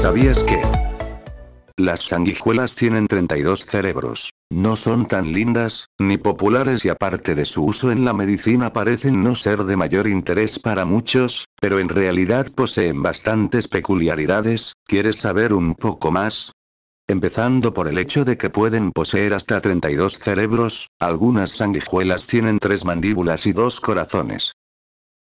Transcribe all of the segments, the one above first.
¿Sabías que? Las sanguijuelas tienen 32 cerebros. No son tan lindas, ni populares y aparte de su uso en la medicina parecen no ser de mayor interés para muchos, pero en realidad poseen bastantes peculiaridades, ¿quieres saber un poco más? Empezando por el hecho de que pueden poseer hasta 32 cerebros, algunas sanguijuelas tienen tres mandíbulas y dos corazones.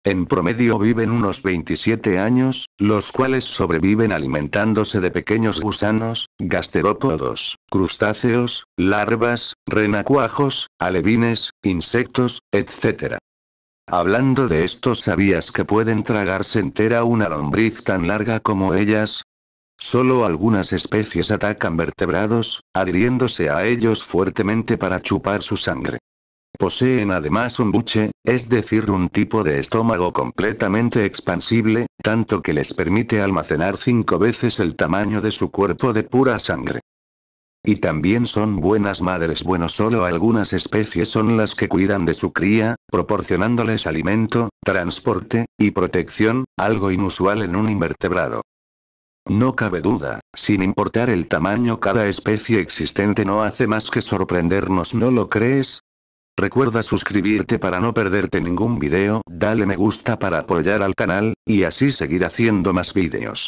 En promedio viven unos 27 años, los cuales sobreviven alimentándose de pequeños gusanos, gasterópodos, crustáceos, larvas, renacuajos, alevines, insectos, etc. Hablando de esto, ¿sabías que pueden tragarse entera una lombriz tan larga como ellas? Solo algunas especies atacan vertebrados, adhiriéndose a ellos fuertemente para chupar su sangre. Poseen además un buche, es decir, un tipo de estómago completamente expansible, tanto que les permite almacenar cinco veces el tamaño de su cuerpo de pura sangre. Y también son buenas madres. Bueno, solo algunas especies son las que cuidan de su cría, proporcionándoles alimento, transporte, y protección, algo inusual en un invertebrado. No cabe duda, sin importar el tamaño, cada especie existente no hace más que sorprendernos, ¿no lo crees? Recuerda suscribirte para no perderte ningún video, dale me gusta para apoyar al canal, y así seguir haciendo más videos.